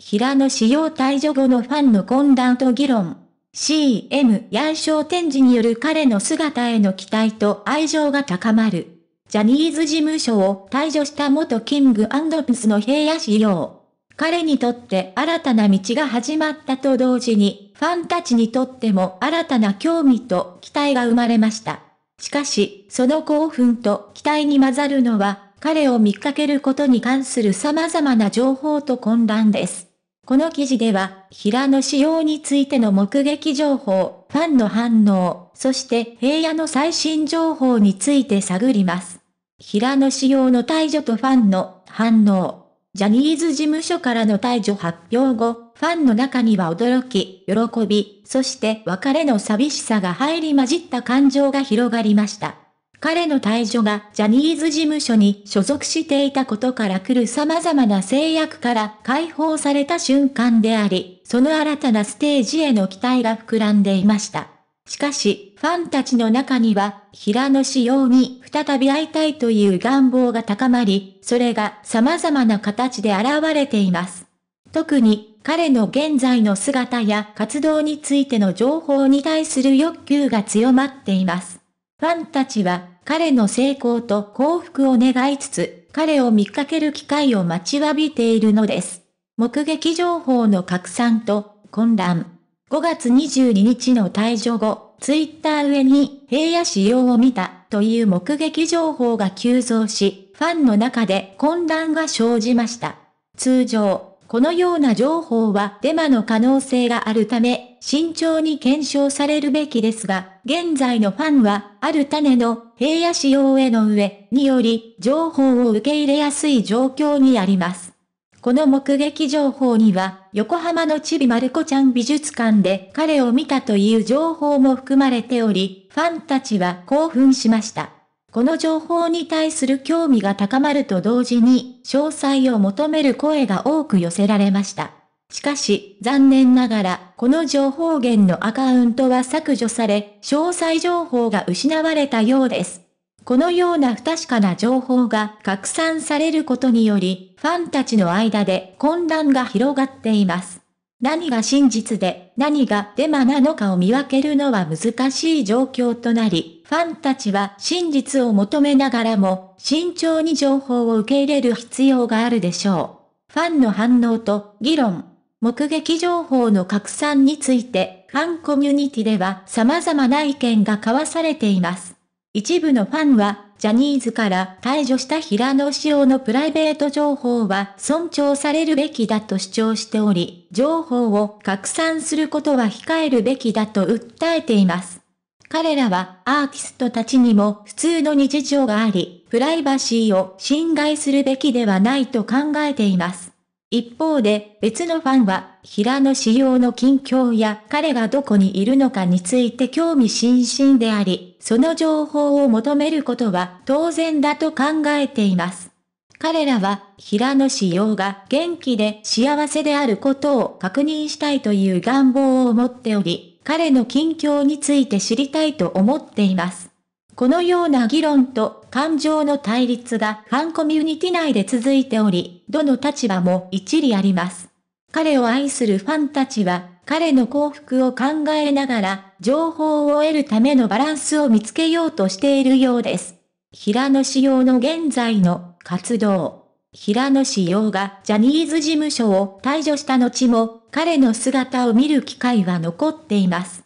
平野紫耀退場後のファンの混乱と議論。CM や商展示による彼の姿への期待と愛情が高まる。ジャニーズ事務所を退場した元キングプスの平野紫耀。彼にとって新たな道が始まったと同時に、ファンたちにとっても新たな興味と期待が生まれました。しかし、その興奮と期待に混ざるのは、彼を見かけることに関する様々な情報と混乱です。この記事では、平野仕様についての目撃情報、ファンの反応、そして平野の最新情報について探ります。平野仕様の退場とファンの反応。ジャニーズ事務所からの退場発表後、ファンの中には驚き、喜び、そして別れの寂しさが入り混じった感情が広がりました。彼の退場がジャニーズ事務所に所属していたことから来る様々な制約から解放された瞬間であり、その新たなステージへの期待が膨らんでいました。しかし、ファンたちの中には、平野仕様に再び会いたいという願望が高まり、それが様々な形で現れています。特に、彼の現在の姿や活動についての情報に対する欲求が強まっています。ファンたちは、彼の成功と幸福を願いつつ、彼を見かける機会を待ちわびているのです。目撃情報の拡散と混乱。5月22日の退場後、ツイッター上に平野仕様を見たという目撃情報が急増し、ファンの中で混乱が生じました。通常、このような情報はデマの可能性があるため慎重に検証されるべきですが、現在のファンは、ある種の平野仕様への上により、情報を受け入れやすい状況にあります。この目撃情報には、横浜のちびまる子ちゃん美術館で彼を見たという情報も含まれており、ファンたちは興奮しました。この情報に対する興味が高まると同時に、詳細を求める声が多く寄せられました。しかし、残念ながら、この情報源のアカウントは削除され、詳細情報が失われたようです。このような不確かな情報が拡散されることにより、ファンたちの間で混乱が広がっています。何が真実で、何がデマなのかを見分けるのは難しい状況となり、ファンたちは真実を求めながらも、慎重に情報を受け入れる必要があるでしょう。ファンの反応と議論、目撃情報の拡散について、ファンコミュニティでは様々な意見が交わされています。一部のファンは、ジャニーズから退場した平野志様のプライベート情報は尊重されるべきだと主張しており、情報を拡散することは控えるべきだと訴えています。彼らはアーティストたちにも普通の日常があり、プライバシーを侵害するべきではないと考えています。一方で別のファンは、平野仕様の近況や彼がどこにいるのかについて興味津々であり、その情報を求めることは当然だと考えています。彼らは、平野仕様が元気で幸せであることを確認したいという願望を持っており、彼の近況について知りたいと思っています。このような議論と感情の対立がファンコミュニティ内で続いており、どの立場も一理あります。彼を愛するファンたちは、彼の幸福を考えながら、情報を得るためのバランスを見つけようとしているようです。平野紫耀の現在の活動。平野紫耀がジャニーズ事務所を退場した後も、彼の姿を見る機会は残っています。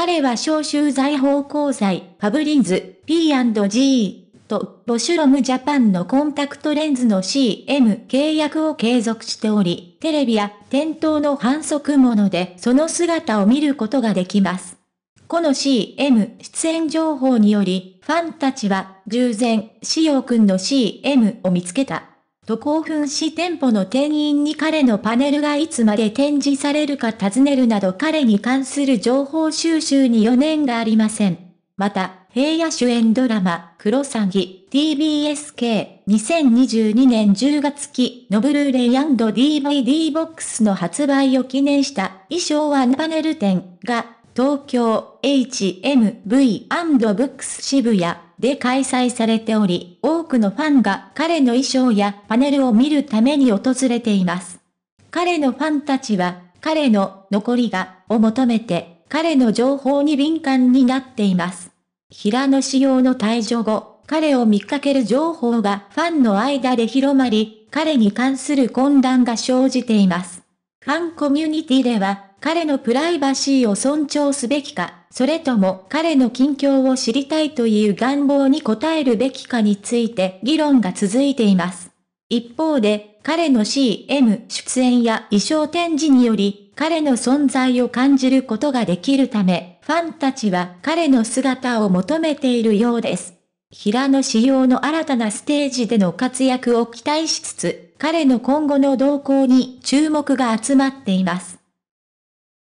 彼は消集財宝交際、パブリンズ、P&G と、ボシュロムジャパンのコンタクトレンズの CM 契約を継続しており、テレビや店頭の反則物でその姿を見ることができます。この CM 出演情報により、ファンたちは、従前、しおくんの CM を見つけた。と興奮し店舗の店員に彼のパネルがいつまで展示されるか尋ねるなど彼に関する情報収集に余念がありません。また、平野主演ドラマ、クロサギ、TBSK、2022年10月期のブルーレイ &DVD ボックスの発売を記念した衣装ワンパネル展が、東京 HMV& ブックス渋谷で開催されており、多くのファンが彼の衣装やパネルを見るために訪れています。彼のファンたちは、彼の残りがを求めて、彼の情報に敏感になっています。平野仕様の退場後、彼を見かける情報がファンの間で広まり、彼に関する混乱が生じています。ファンコミュニティでは、彼のプライバシーを尊重すべきか、それとも彼の近況を知りたいという願望に応えるべきかについて議論が続いています。一方で、彼の CM 出演や衣装展示により、彼の存在を感じることができるため、ファンたちは彼の姿を求めているようです。平野仕様の新たなステージでの活躍を期待しつつ、彼の今後の動向に注目が集まっています。